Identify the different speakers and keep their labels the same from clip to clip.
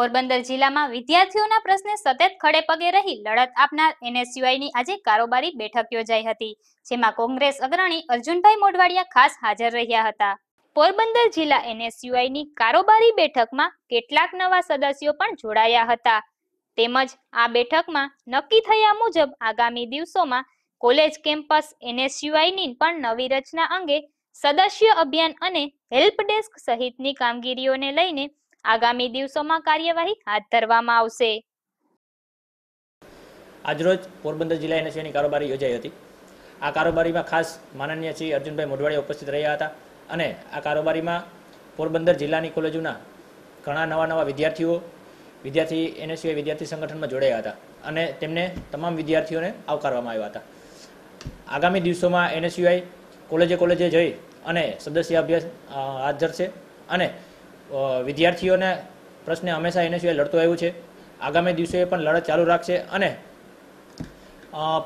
Speaker 1: પોરબંદર જિલ્લામાં વિદ્યાર્થીઓના પ્રશ્ને સતત ખડે પગે રહી લડત આપનાર એનએસયુઆઈની આજે કારોબારી બેઠક યોજાઈ હતી જેમાં કોંગ્રેસ અગ્રણી અર્જુનભાઈ મોઢવાડિયા ખાસ હાજર રહ્યા હતા પોરબંદર જિલ્લા એનએસયુઆઈની કારોબારી બેઠકમાં કેટલાક નવા સદસ્યો પણ જોડાયા હતા તેમજ આ બેઠકમાં નક્કી થયા મુજબ આગામી દિવસોમાં કોલેજ કેમ્પસ એનએસયુઆઈની પણ નવી રચના અંગે સદસ્ય અભિયાન અને હેલ્પ ડેસ્ક સહિતની કામગીરીઓને લઈને આગામી દિવસોમાં કાર્યવાહી હાથ ધરવામાં આવશે
Speaker 2: આજરોજ પોરબંદર જિલ્લા એનએસયુની કારોબારી યોજાઈ હતી આ કારોબારીમાં ખાસ માનનીય શ્રી અર્જુનભાઈ મોઢવાડી ઉપસ્થિત રહ્યા હતા અને આ કારોબારીમાં પોરબંદર જિલ્લાની કોલેજોના ઘણા નવા નવા વિદ્યાર્થીઓ વિદ્યાર્થી એનએસયુએ વિદ્યાર્થી સંગઠનમાં જોડાયા હતા અને તેમને તમામ વિદ્યાર્થીઓને આવકારવામાં આવ્યા હતા આગામી દિવસોમાં એનએસયુઆઈ કોલેજે કોલેજે જઈ અને સદસ્ય અભ્યાસ હાથ ધરશે અને વિદ્યાર્થીઓને પ્રશ્ને હંમેશા એને સિવાય લડતો આવ્યું છે આગામી દિવસે પણ લડત ચાલુ રાખશે અને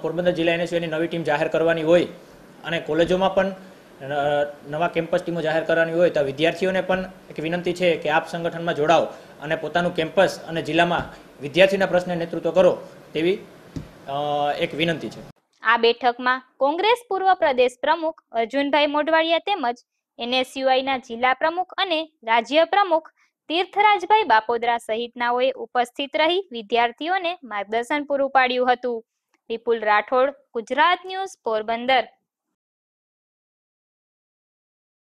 Speaker 2: પોરબંદર જિલ્લા સિવાયની નવી ટીમ જાહેર કરવાની હોય અને કોલેજોમાં પણ નવા કેમ્પસ ટીમો જાહેર કરવાની હોય તો વિદ્યાર્થીઓને પણ એક વિનંતી છે કે આપ સંગઠનમાં જોડાઓ અને પોતાનું કેમ્પસ અને જિલ્લામાં વિદ્યાર્થીના પ્રશ્ને નેતૃત્વ કરો તેવી એક વિનંતી છે
Speaker 1: આ બેઠકમાં કોંગ્રેસ પૂર્વ પ્રદેશ પ્રમુખ અર્જુનભાઈ મોઢવાડિયા તેમજ એનએસયુઆઈના જિલ્લા પ્રમુખ અને રાજ્ય પ્રમુખ તીર્થરાજભાઈ બાપોદરા સહિતનાઓએ ઉપસ્થિત રહી વિદ્યાર્થીઓને માર્ગદર્શન પૂરું પાડ્યું હતું વિપુલ રાઠોડ ગુજરાત ન્યૂઝ પોરબંદર